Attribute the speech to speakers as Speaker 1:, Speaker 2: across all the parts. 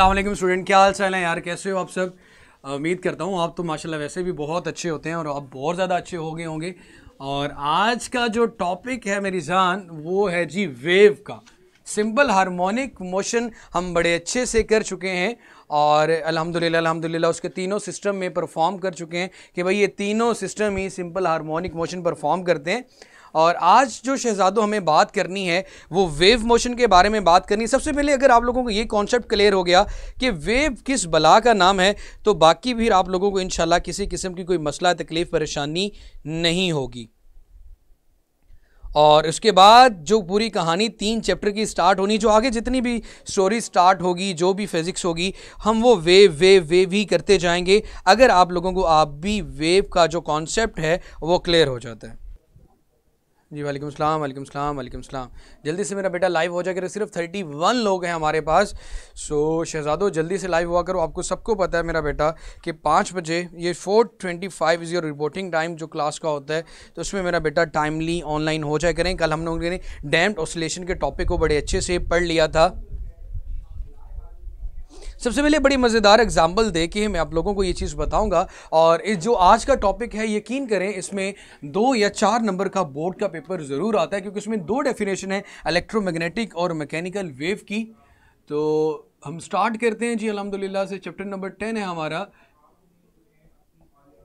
Speaker 1: Aslam student क्या हाल चाल है यार कैसे हो आप सब उम्मीद करता हूँ आप तो माशाल्लाह वैसे भी बहुत अच्छे होते हैं और आप बहुत ज़्यादा अच्छे हो गए होंगे और आज का जो टॉपिक है मेरी जान वो है जी वेव का सिंपल हार्मोनिक मोशन हम बड़े अच्छे से कर चुके हैं और अल्हम्दुलिल्लाह अल्हम्दुलिल्लाह उसके तीनों सिस्टम में परफॉर्म कर चुके हैं कि भाई ये तीनों सिस्टम ही सिंपल हार्मोनिक मोशन परफॉर्म करते हैं और आज जो शहजादों हमें बात करनी है वो वेव मोशन के बारे में बात करनी है सबसे पहले अगर आप लोगों को ये कॉन्सेप्ट क्लियर हो गया कि वेव किस बला का नाम है तो बाकी भी आप लोगों को इन किसी किस्म की कोई मसला तकलीफ़ परेशानी नहीं होगी और उसके बाद जो पूरी कहानी तीन चैप्टर की स्टार्ट होनी जो आगे जितनी भी स्टोरी स्टार्ट होगी जो भी फिज़िक्स होगी हम वो वेव वेव वेव ही करते जाएंगे अगर आप लोगों को आप भी वेव का जो कॉन्सेप्ट है वो क्लियर हो जाता है जी वालेकुम सलाम वालेकुम सलाम वालेकुम सलाम जल्दी से मेरा बेटा लाइव हो जाएगा सिर्फ थर्टी वन लोग हैं हमारे पास सो शहजादो जल्दी से लाइव हुआ करो आपको सबको पता है मेरा बेटा कि पाँच बजे ये four twenty five is your reporting time जो क्लास का होता है तो उसमें मेरा बेटा टाइमली ऑनलाइन हो जाए करें कल हम लोगों ने डैम्ड ऑसलेशन के टॉपिक को बड़े अच्छे से पढ़ लिया था सबसे पहले बड़ी मज़ेदार एग्जाम्पल दे के मैं आप लोगों को ये चीज़ बताऊंगा और इस जो आज का टॉपिक है यकीन करें इसमें दो या चार नंबर का बोर्ड का पेपर ज़रूर आता है क्योंकि उसमें दो डेफिनेशन है इलेक्ट्रोमैग्नेटिक और मैकेनिकल वेव की तो हम स्टार्ट करते हैं जी अलहमदिल्ला से चैप्टर नंबर टेन है हमारा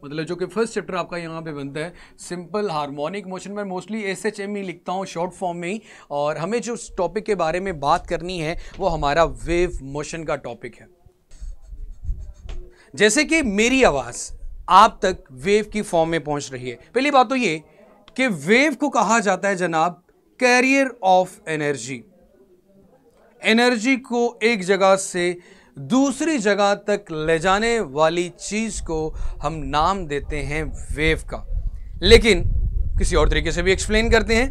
Speaker 1: मतलब जो कि फर्स्ट चैप्टर आपका यहाँ पे बनता है सिंपल हार्मोनिक मोशन में मोस्टली एस एच एम ही लिखता हूँ शॉर्ट फॉर्म में ही और हमें जो टॉपिक के बारे में बात करनी है वो हमारा वेव मोशन का टॉपिक है जैसे कि मेरी आवाज़ आप तक वेव की फॉर्म में पहुंच रही है पहली बात तो ये कि वेव को कहा जाता है जनाब कैरियर ऑफ एनर्जी एनर्जी को एक जगह से दूसरी जगह तक ले जाने वाली चीज़ को हम नाम देते हैं वेव का लेकिन किसी और तरीके से भी एक्सप्लेन करते हैं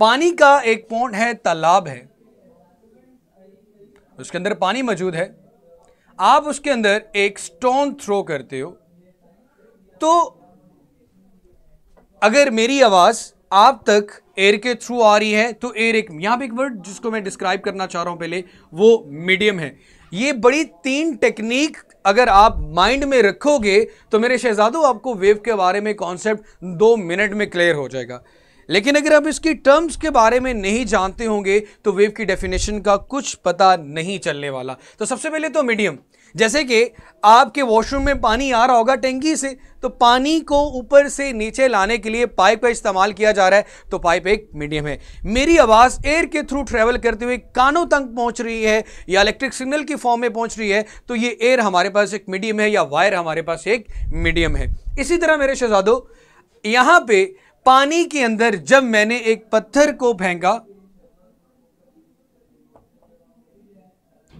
Speaker 1: पानी का एक पॉइंट है तालाब है उसके अंदर पानी मौजूद है आप उसके अंदर एक स्टोन थ्रो करते हो तो अगर मेरी आवाज़ आप तक एयर के थ्रू आ रही है तो एयर एक यहां पे एक वर्ड जिसको मैं डिस्क्राइब करना चाह रहा हूं पहले वो मीडियम है ये बड़ी तीन टेक्निक अगर आप माइंड में रखोगे तो मेरे शहजादों आपको वेव के बारे में कॉन्सेप्ट दो मिनट में क्लियर हो जाएगा लेकिन अगर आप इसकी टर्म्स के बारे में नहीं जानते होंगे तो वेव की डेफिनेशन का कुछ पता नहीं चलने वाला तो सबसे पहले तो मीडियम जैसे कि आपके वॉशरूम में पानी आ रहा होगा टैंकी से तो पानी को ऊपर से नीचे लाने के लिए पाइप का इस्तेमाल किया जा रहा है तो पाइप एक मीडियम है मेरी आवाज़ एयर के थ्रू ट्रैवल करते हुए कानों तक पहुंच रही है या इलेक्ट्रिक सिग्नल की फॉर्म में पहुंच रही है तो ये एयर हमारे पास एक मीडियम है या वायर हमारे पास एक मीडियम है इसी तरह मेरे शहजादो यहाँ पे पानी के अंदर जब मैंने एक पत्थर को फेंका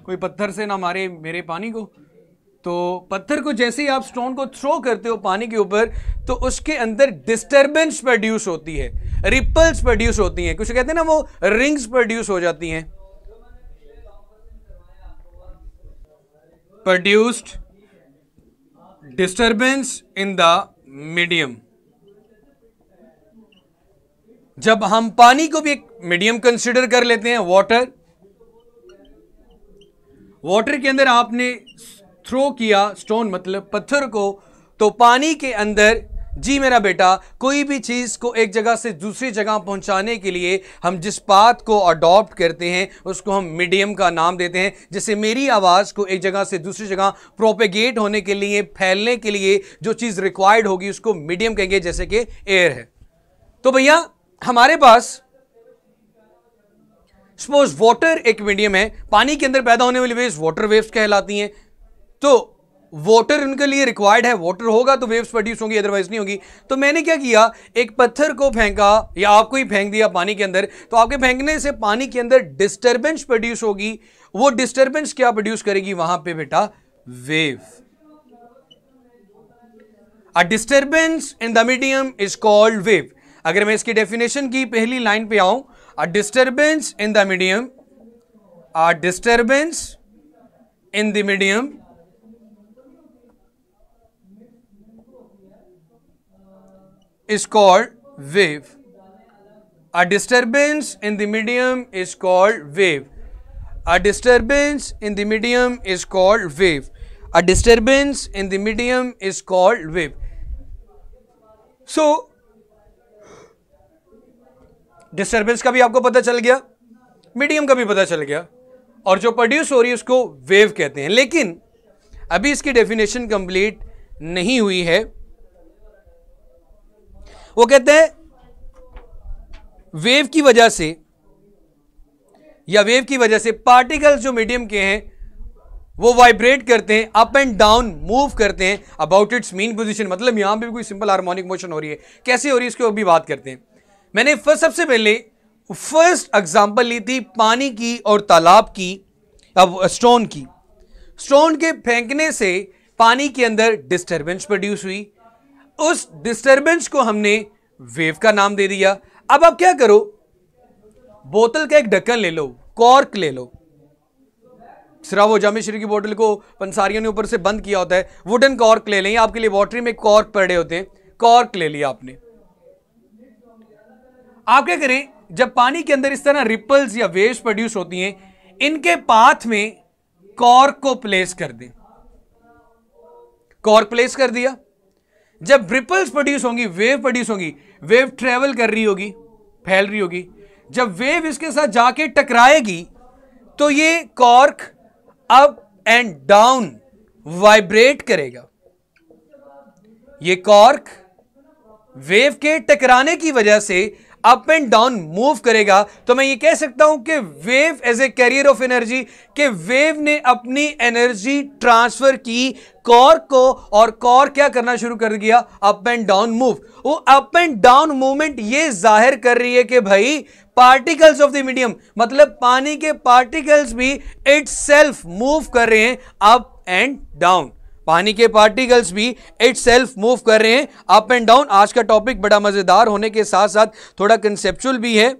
Speaker 1: कोई पत्थर से ना मारे मेरे पानी को तो पत्थर को जैसे ही आप स्टोन को थ्रो करते हो पानी के ऊपर तो उसके अंदर डिस्टर्बेंस प्रोड्यूस होती है रिपल्स प्रोड्यूस होती हैं कुछ कहते हैं ना वो रिंग्स प्रोड्यूस हो जाती हैं produced disturbance in the medium जब हम पानी को भी एक मीडियम कंसिडर कर लेते हैं वाटर वाटर के अंदर आपने थ्रो किया स्टोन मतलब पत्थर को तो पानी के अंदर जी मेरा बेटा कोई भी चीज़ को एक जगह से दूसरी जगह पहुंचाने के लिए हम जिस बात को अडॉप्ट करते हैं उसको हम मीडियम का नाम देते हैं जैसे मेरी आवाज़ को एक जगह से दूसरी जगह प्रोपेगेट होने के लिए फैलने के लिए जो चीज़ रिक्वायर्ड होगी उसको मीडियम कहेंगे जैसे कि एयर है तो भैया हमारे पास सपोज वाटर एक मीडियम है पानी के अंदर पैदा होने वाली वेव्स वाटर वेव्स कहलाती हैं तो वाटर उनके लिए रिक्वायर्ड है वाटर होगा तो वेव्स प्रोड्यूस होंगी अदरवाइज नहीं होगी तो मैंने क्या किया एक पत्थर को फेंका या आपको ही फेंक दिया पानी के अंदर तो आपके फेंकने से पानी के अंदर डिस्टर्बेंस प्रोड्यूस होगी वो डिस्टर्बेंस क्या प्रोड्यूस करेगी वहां पे बेटा wave a disturbance in the medium is called wave अगर मैं इसकी डेफिनेशन की पहली लाइन पे आऊं a disturbance in the medium, a disturbance in the medium is called wave. A disturbance in the medium is called wave. A disturbance in the medium is called wave. A disturbance in the medium is called wave. So, disturbance का भी आपको पता चल गया medium का भी पता चल गया और जो प्रोड्यूस हो रही है उसको वेव कहते हैं लेकिन अभी इसकी डेफिनेशन कंप्लीट नहीं हुई है वो कहते हैं वेव की वजह से या वेव की वजह से पार्टिकल्स जो मीडियम के हैं वो वाइब्रेट करते हैं अप एंड डाउन मूव करते हैं अबाउट इट्स मीन पोजीशन मतलब यहां पे भी कोई सिंपल हार्मोनिक मोशन हो रही है कैसे हो रही है इसको भी बात करते हैं मैंने सबसे पहले फर्स्ट एग्जांपल ली थी पानी की और तालाब की अब स्टोन की स्टोन के फेंकने से पानी के अंदर डिस्टरबेंस प्रोड्यूस हुई उस डिस्टरबेंस को हमने वेव का नाम दे दिया अब आप क्या करो बोतल का एक ढक्कन ले लो कॉर्क ले लो सिरा वो जामे श्री की बोतल को पंसारियों ने ऊपर से बंद किया होता है वुडन कॉर्क ले लें आपके लिए वॉटरी में कॉर्क पड़े होते हैं कॉर्क ले लिया आपने आप क्या करें जब पानी के अंदर इस तरह रिपल्स या वेव्स प्रोड्यूस होती हैं इनके पाथ में कॉर्क को प्लेस कर दें कॉर्क प्लेस कर दिया जब रिपल्स प्रोड्यूस होंगी वेव प्रोड्यूस होंगी वेव ट्रेवल कर रही होगी फैल रही होगी जब वेव इसके साथ जाके टकराएगी तो ये cork up and down vibrate करेगा ये कॉर्क वेव के टकराने की वजह से अप एंड डाउन मूव करेगा तो मैं ये कह सकता हूं कि wave as a carrier of energy के वेव ने अपनी एनर्जी ट्रांसफर की कॉर को और कॉर क्या करना शुरू कर दिया अप एंड डाउन मूव वो अप एंड डाउन मूवमेंट ये जाहिर कर रही है कि भाई पार्टिकल्स ऑफ द मीडियम मतलब पानी के पार्टिकल्स भी इट्स मूव कर रहे हैं अप एंड डाउन पानी के पार्टिकल्स भी इट सेल्फ मूव कर रहे हैं अप एंड डाउन आज का टॉपिक बड़ा मज़ेदार होने के साथ साथ थोड़ा कंसेप्चुअल भी है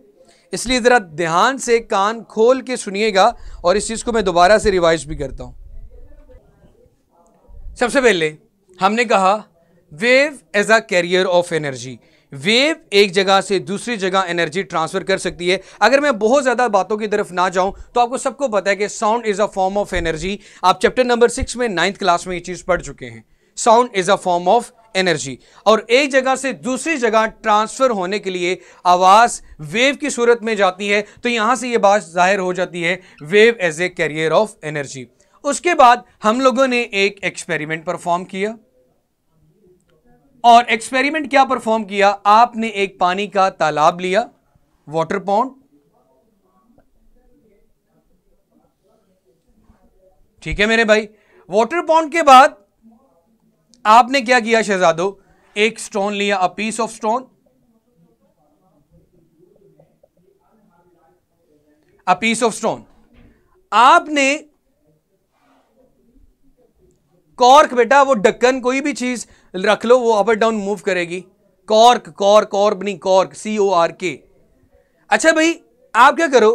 Speaker 1: इसलिए ज़रा ध्यान से कान खोल के सुनिएगा और इस चीज़ को मैं दोबारा से रिवाइज भी करता हूँ सबसे पहले हमने कहा wave as a carrier of energy wave एक जगह से दूसरी जगह एनर्जी ट्रांसफर कर सकती है अगर मैं बहुत ज़्यादा बातों की तरफ ना जाऊं तो आपको सबको पता है कि sound is a form of energy आप चैप्टर नंबर सिक्स में नाइन्थ क्लास में ये चीज़ पढ़ चुके हैं sound is a form of energy और एक जगह से दूसरी जगह ट्रांसफ़र होने के लिए आवाज़ वेव की सूरत में जाती है तो यहां से ये बात जाहिर हो जाती है wave as a carrier of energy उसके बाद हम लोगों ने एक एक्सपेरिमेंट परफॉर्म किया और एक्सपेरिमेंट क्या परफॉर्म किया आपने एक पानी का तालाब लिया वाटर पॉन्ड ठीक है मेरे भाई वाटर पॉन्ड के बाद आपने क्या किया शहजादो एक स्टोन लिया a piece of stone a piece of stone आपने कॉर्क बेटा वो ढक्कन कोई भी चीज रख लो वो अप एंड डाउन मूव करेगी कॉर्क कॉर्क और नहीं कॉर्क सी ओ आर के अच्छा भाई आप क्या करो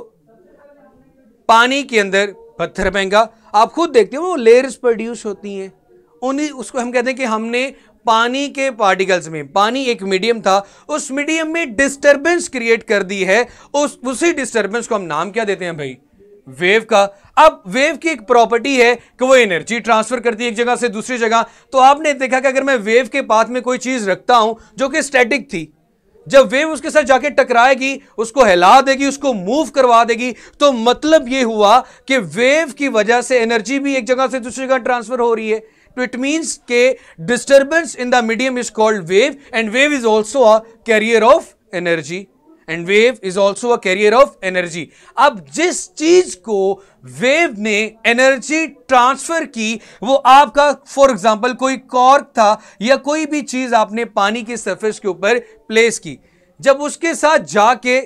Speaker 1: पानी के अंदर पत्थर महंगा आप खुद देखते हो वो लेयर्स प्रोड्यूस होती हैं उन्हीं उसको हम कहते हैं कि हमने पानी के पार्टिकल्स में पानी एक मीडियम था उस मीडियम में डिस्टरबेंस क्रिएट कर दी है उस उसी डिस्टरबेंस को हम नाम क्या देते हैं भाई वेव का अब वेव की एक प्रॉपर्टी है कि वो एनर्जी ट्रांसफर करती है एक जगह से दूसरी जगह तो आपने देखा कि अगर मैं वेव के पाथ में कोई चीज़ रखता हूं जो कि स्टैटिक थी जब वेव उसके साथ जाके टकराएगी उसको हिला देगी उसको मूव करवा देगी तो मतलब ये हुआ कि वेव की वजह से एनर्जी भी एक जगह से दूसरी जगह ट्रांसफर हो रही है तो इट मीन्स के disturbance in the medium is called wave and wave is also a carrier of energy and wave is also a carrier of energy अब जिस चीज को वेव ने एनर्जी ट्रांसफर की वो आपका फॉर एग्जाम्पल कोई कॉर्क था या कोई भी चीज आपने पानी के सर्फेस के ऊपर प्लेस की जब उसके साथ जाके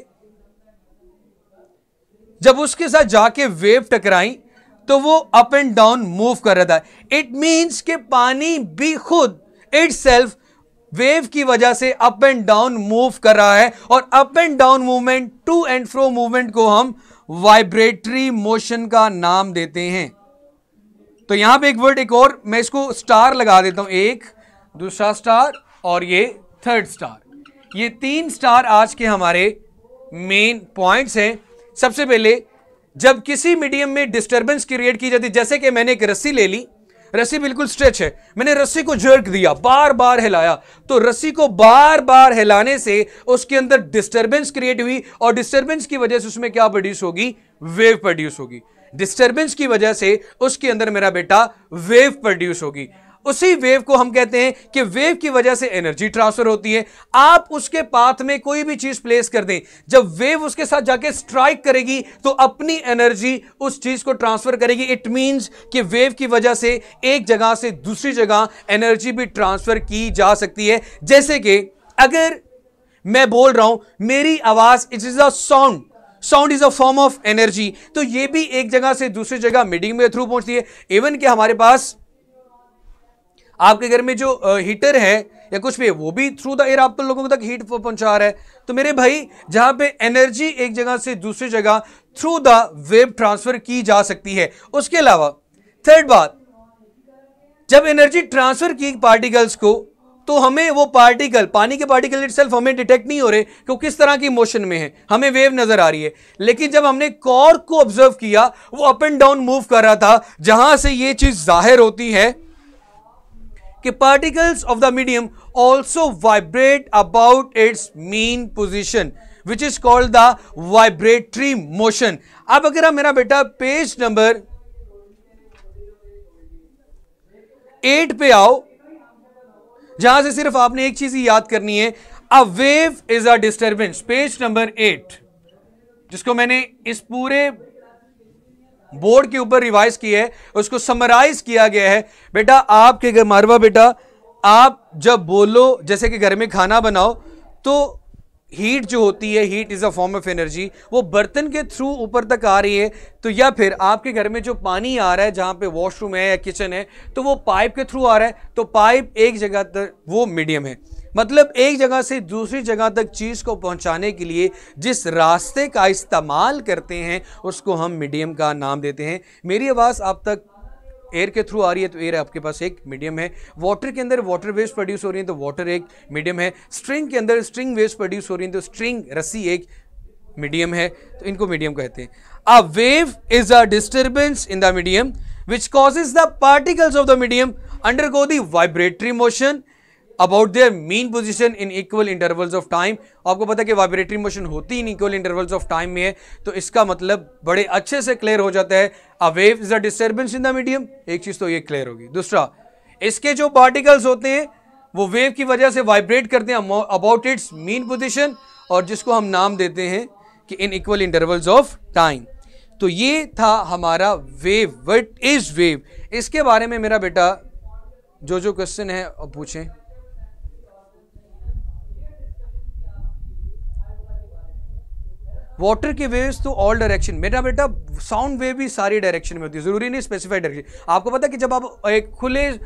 Speaker 1: जब उसके साथ जाके वेव टकराई तो वो अप एंड डाउन मूव कर रहा था इट मीन्स के पानी भी खुद इट सेल्फ वेव की वजह से अप एंड डाउन मूव कर रहा है और up and down movement to and fro movement को हम वाइब्रेटरी मोशन का नाम देते हैं तो यहां पे एक वर्ड एक और मैं इसको स्टार लगा देता हूं एक दूसरा स्टार और ये थर्ड स्टार ये तीन स्टार आज के हमारे मेन पॉइंट्स हैं सबसे पहले जब किसी मीडियम में डिस्टरबेंस क्रिएट की जाती जैसे कि मैंने एक रस्सी ले ली रस्सी बिल्कुल स्ट्रेच है मैंने रस्सी को जर्क दिया बार बार हिलाया तो रस्सी को बार बार हिलाने से उसके अंदर डिस्टर्बेंस क्रिएट हुई और डिस्टर्बेंस की वजह से उसमें क्या प्रोड्यूस होगी वेव प्रोड्यूस होगी डिस्टर्बेंस की वजह से उसके अंदर मेरा बेटा वेव प्रोड्यूस होगी उसी वेव को हम कहते हैं कि वेव की वजह से एनर्जी ट्रांसफर होती है आप उसके पाथ में कोई भी चीज प्लेस कर दें जब वेव उसके साथ जाके स्ट्राइक करेगी तो अपनी एनर्जी उस चीज को ट्रांसफर करेगी इट मींस कि वेव की वजह से एक जगह से दूसरी जगह एनर्जी भी ट्रांसफर की जा सकती है जैसे कि अगर मैं बोल रहा हूं मेरी आवाज it is a sound sound is a form of energy तो ये भी एक जगह से दूसरी जगह मीडिंग में थ्रू पहुंचती है इवन कि हमारे पास आपके घर में जो हीटर है या कुछ भी है वो भी थ्रू द एयर आप तो लोगों तक हीट पहुंचा रहा है तो मेरे भाई जहां पे एनर्जी एक जगह से दूसरी जगह थ्रू द वेब ट्रांसफर की जा सकती है उसके अलावा थर्ड बात जब एनर्जी ट्रांसफर की पार्टिकल्स को तो हमें वो पार्टिकल पानी के पार्टिकल इट हमें डिटेक्ट नहीं हो रहे कि वो किस तरह की मोशन में है हमें वेव नजर आ रही है लेकिन जब हमने कॉर्क को ऑब्जर्व किया वो अप एंड डाउन मूव कर रहा था जहां से ये चीज जाहिर होती है कि particles of the medium also vibrate about its mean position which is called the vibratory motion अब अगर आप मेरा बेटा पेज नंबर एट पे आओ जहां से सिर्फ आपने एक चीज ही याद करनी है a wave is a disturbance page number eight जिसको मैंने इस पूरे बोर्ड के ऊपर रिवाइज की है उसको समराइज किया गया है बेटा आपके घर मारवा बेटा आप जब बोलो जैसे कि घर में खाना बनाओ तो हीट जो होती है heat is a form of energy वो बर्तन के थ्रू ऊपर तक आ रही है तो या फिर आपके घर में जो पानी आ रहा है जहाँ पे वॉशरूम है या किचन है तो वो पाइप के थ्रू आ रहा है तो पाइप एक जगह तक वो मीडियम है मतलब एक जगह से दूसरी जगह तक चीज़ को पहुंचाने के लिए जिस रास्ते का इस्तेमाल करते हैं उसको हम मीडियम का नाम देते हैं मेरी आवाज़ आप तक एयर के थ्रू आ रही है तो एयर आपके पास एक मीडियम है वाटर के अंदर वाटर वेव्स प्रोड्यूस हो रही है तो वाटर एक मीडियम है स्ट्रिंग के अंदर स्ट्रिंग वेव्स प्रोड्यूस हो रही है तो स्ट्रिंग रस्सी एक मीडियम है तो इनको मीडियम कहते हैं a wave is a disturbance in the medium which causes the particles of the medium undergo vibratory motion about their mean position in equal intervals of time आपको पता है कि वाइब्रेटरी मोशन होती in equal intervals of time में है तो इसका मतलब बड़े अच्छे से क्लियर हो जाता है a wave is a disturbance in the medium एक चीज़ तो ये क्लियर होगी दूसरा इसके जो पार्टिकल्स होते हैं वो वेव की वजह से वाइब्रेट करते हैं अबाउट इट्स मीन पोजिशन और जिसको हम नाम देते हैं कि in equal intervals of time तो ये था हमारा वेव वट इज़ वेव इसके बारे में मेरा बेटा जो जो क्वेश्चन है पूछें वाटर के वेव्स तो ऑल डायरेक्शन मेरा बेटा साउंड वेव भी सारी डायरेक्शन में होती है ज़रूरी नहीं स्पेसिफाइड डायरेक्शन आपको पता है कि जब आप एक खुले आ,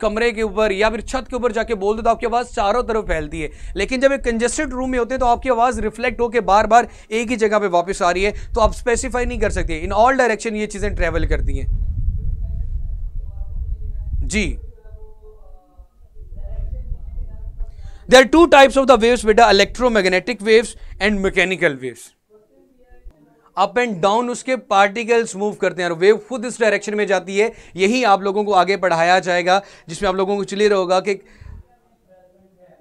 Speaker 1: कमरे के ऊपर या फिर छत के ऊपर जाके बोल दो तो आपकी आवाज़ चारों तरफ फैलती है लेकिन जब एक कंजेस्टेड रूम में होते हैं तो आपकी आवाज़ रिफ्लेक्ट होकर बार बार एक ही जगह पर वापस आ रही है तो आप स्पेसिफाई नहीं कर सकते इन ऑल डायरेक्शन ये चीज़ें ट्रेवल करती हैं जी there two types of the waves बेटा beta electromagnetic waves and mechanical up and down उसके पार्टिकल्स मूव करते हैं और वेव खुद इस डायरेक्शन में जाती है यही आप लोगों को आगे पढ़ाया जाएगा जिसमें आप लोगों को क्लियर होगा कि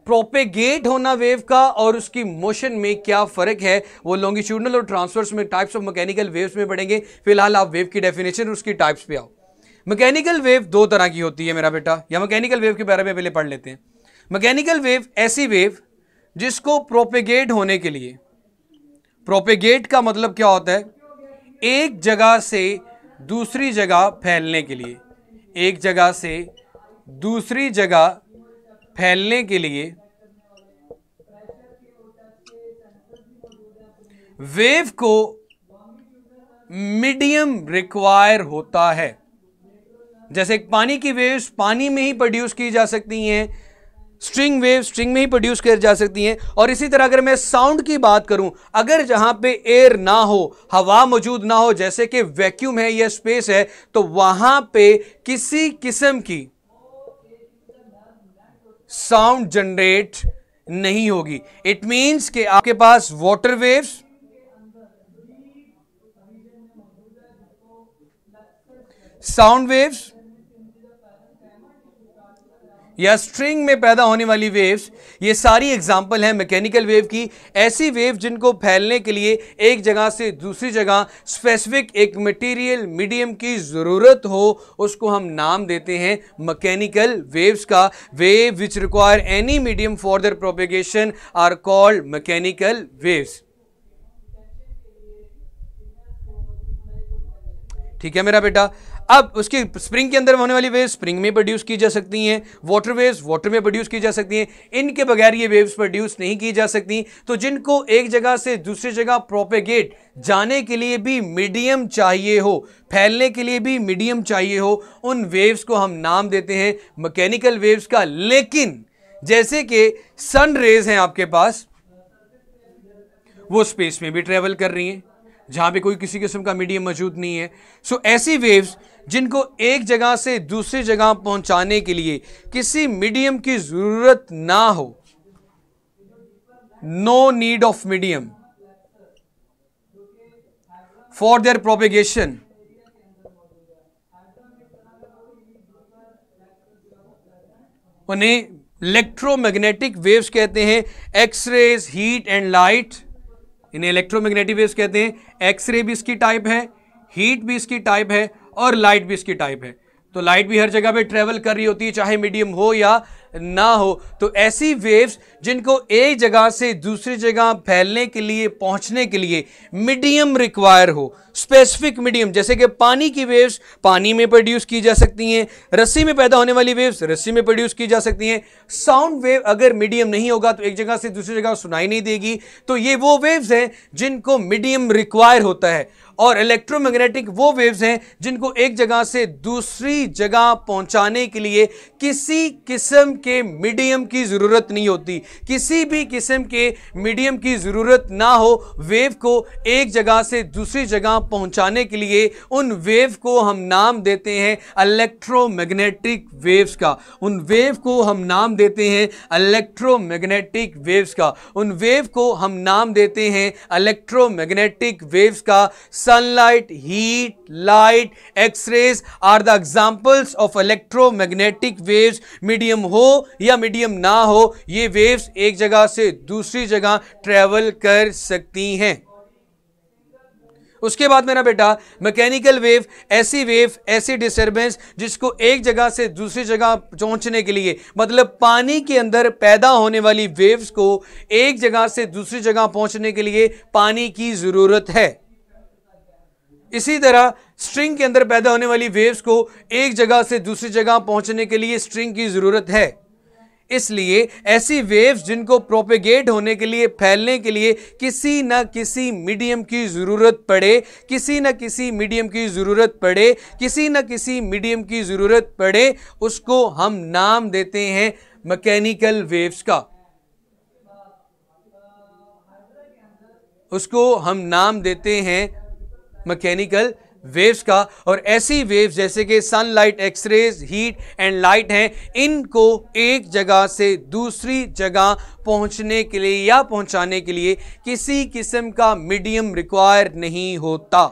Speaker 1: प्रोपेगेट होना वेव का और उसकी मोशन में क्या फ़र्क है वो लॉन्गिट्यूडनल और ट्रांसवर्स में टाइप्स ऑफ मैकेनिकल वेव्स में पढ़ेंगे फिलहाल आप वेव की डेफिनेशन और उसकी टाइप्स पे आओ मैकेनिकल वेव दो तरह की होती है मेरा बेटा या मैकेनिकल वेव के बारे में पहले पढ़ लेते हैं मैकेनिकल वेव ऐसी वेव जिसको प्रोपेगेट होने के लिए प्रोपेगेट का मतलब क्या होता है एक जगह से दूसरी जगह फैलने के लिए एक जगह से दूसरी जगह फैलने के लिए वेव को मीडियम रिक्वायर होता है जैसे पानी की वेव्स पानी में ही प्रोड्यूस की जा सकती हैं स्ट्रिंग वेव स्ट्रिंग में ही प्रोड्यूस कर जा सकती हैं और इसी तरह अगर मैं साउंड की बात करूं अगर जहां पे एयर ना हो हवा मौजूद ना हो जैसे कि वैक्यूम है या स्पेस है तो वहां पे किसी किस्म की साउंड जनरेट नहीं होगी इट मींस कि आपके पास वाटर वेव्स साउंड वेव्स या स्ट्रिंग में पैदा होने वाली वेव्स ये सारी एग्जाम्पल हैं मैकेनिकल वेव की ऐसी वेव जिनको फैलने के लिए एक जगह से दूसरी जगह स्पेसिफिक एक मटेरियल मीडियम की ज़रूरत हो उसको हम नाम देते हैं मैकेनिकल वेव्स का wave which require any medium for their propagation are called mechanical waves ठीक है मेरा बेटा अब उसकी स्प्रिंग के अंदर होने वाली वेव्स स्प्रिंग में प्रोड्यूस की जा सकती हैं वाटर वेव्स वाटर में प्रोड्यूस की जा सकती हैं इनके बगैर ये वेव्स प्रोड्यूस नहीं की जा सकती तो जिनको एक जगह से दूसरी जगह प्रोपेगेट जाने के लिए भी मीडियम चाहिए हो फैलने के लिए भी मीडियम चाहिए हो उन वेव्स को हम नाम देते हैं मकैनिकल वेव्स का लेकिन जैसे कि सन रेज हैं आपके पास वो स्पेस में भी ट्रेवल कर रही हैं जहाँ पे कोई किसी किस्म का मीडियम मौजूद नहीं है सो so, ऐसी वेव्स जिनको एक जगह से दूसरी जगह पहुँचाने के लिए किसी मीडियम की ज़रूरत ना हो no need of medium for their propagation उन्हें इलेक्ट्रोमैग्नेटिक वेव्स कहते हैं एक्सरेज हीट एंड लाइट इन्हें इलेक्ट्रोमैग्नेटिक वेव्स कहते हैं एक्सरे भी इसकी टाइप है हीट भी इसकी टाइप है और लाइट भी इसकी टाइप है तो लाइट भी हर जगह पे ट्रेवल कर रही होती है चाहे मीडियम हो या ना हो तो ऐसी वेव्स जिनको एक जगह से दूसरी जगह फैलने के लिए पहुंचने के लिए मीडियम रिक्वायर हो स्पेसिफिक मीडियम जैसे कि पानी की वेव्स पानी में प्रोड्यूस की जा सकती हैं रस्सी में पैदा होने वाली वेव्स रस्सी में प्रोड्यूस की जा सकती हैं साउंड वेव अगर मीडियम नहीं होगा तो एक जगह से दूसरी जगह सुनाई नहीं देगी तो ये वो वेव्स हैं जिनको मीडियम रिक्वायर होता है और इलेक्ट्रोमैग्नेटिक वो वेव्स हैं जिनको एक जगह से दूसरी जगह पहुंचाने के लिए किसी किस्म के मीडियम की ज़रूरत नहीं होती किसी भी किस्म के मीडियम की ज़रूरत ना हो वेव को एक जगह से दूसरी जगह पहुंचाने के लिए उन वेव को हम नाम देते हैं इलेक्ट्रोमैग्नेटिक वेव्स का उन वेव को हम नाम देते हैं इलेक्ट्रोमैग्नेटिक वेव्स का उन वेव को हम नाम देते हैं इलेक्ट्रोमैग्नेटिक वेव्स का sunlight heat light X rays are the examples of electromagnetic waves medium हो या मीडियम ना हो ये वेव्स एक जगह से दूसरी जगह ट्रेवल कर सकती हैं उसके बाद मेरा बेटा मैकेनिकल वेव ऐसी वेव ऐसी डिस्टर्बेंस जिसको एक जगह से दूसरी जगह पहुंचने के लिए मतलब पानी के अंदर पैदा होने वाली वेव्स को एक जगह से दूसरी जगह पहुंचने के लिए पानी की ज़रूरत है इसी तरह स्ट्रिंग के अंदर पैदा होने वाली वेव्स को एक जगह से दूसरी जगह पहुंचने के लिए स्ट्रिंग की ज़रूरत है इसलिए ऐसी वेव्स जिनको प्रोपेगेट होने के लिए फैलने के लिए किसी न किसी मीडियम की ज़रूरत पड़े किसी न किसी मीडियम की ज़रूरत पड़े किसी न किसी मीडियम की ज़रूरत पड़े उसको हम नाम देते हैं मैकेनिकल वेव्स का उसको हम नाम देते हैं मैकेनिकल वेव्स का और ऐसी वेव्स जैसे कि sunlight X rays heat and light हैं इनको एक जगह से दूसरी जगह पहुंचने के लिए या पहुंचाने के लिए किसी किस्म का मीडियम रिक्वायर नहीं होता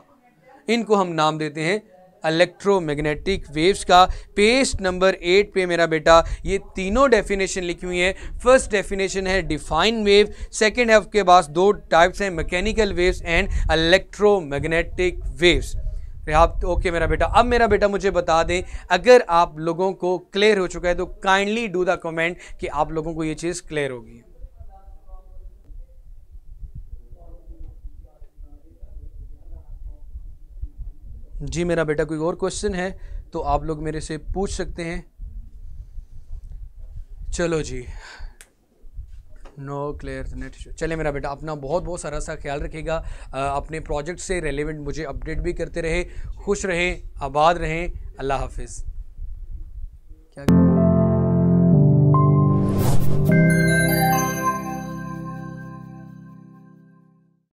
Speaker 1: इनको हम नाम देते हैं इलेक्ट्रोमैग्नेटिक वेव्स का पेज नंबर एट पे मेरा बेटा ये तीनों डेफिनेशन लिखी हुई है फर्स्ट डेफिनेशन है डिफाइन वेव सेकंड है आपके पास दो टाइप्स हैं mechanical waves and electromagnetic waves रिहाब ओके मेरा बेटा अब मेरा बेटा मुझे बता दे अगर आप लोगों को क्लियर हो चुका है तो काइंडली डू द कमेंट कि आप लोगों को ये चीज़ क्लियर होगी जी मेरा बेटा कोई और क्वेश्चन है तो आप लोग मेरे से पूछ सकते हैं चलो जी नो क्लियर नेट इशू चले मेरा बेटा अपना बहुत बहुत सारा सा ख्याल रखेगा अपने प्रोजेक्ट से रेलिवेंट मुझे अपडेट भी करते रहे खुश रहें आबाद रहें अल्लाह हाफिज़ क्या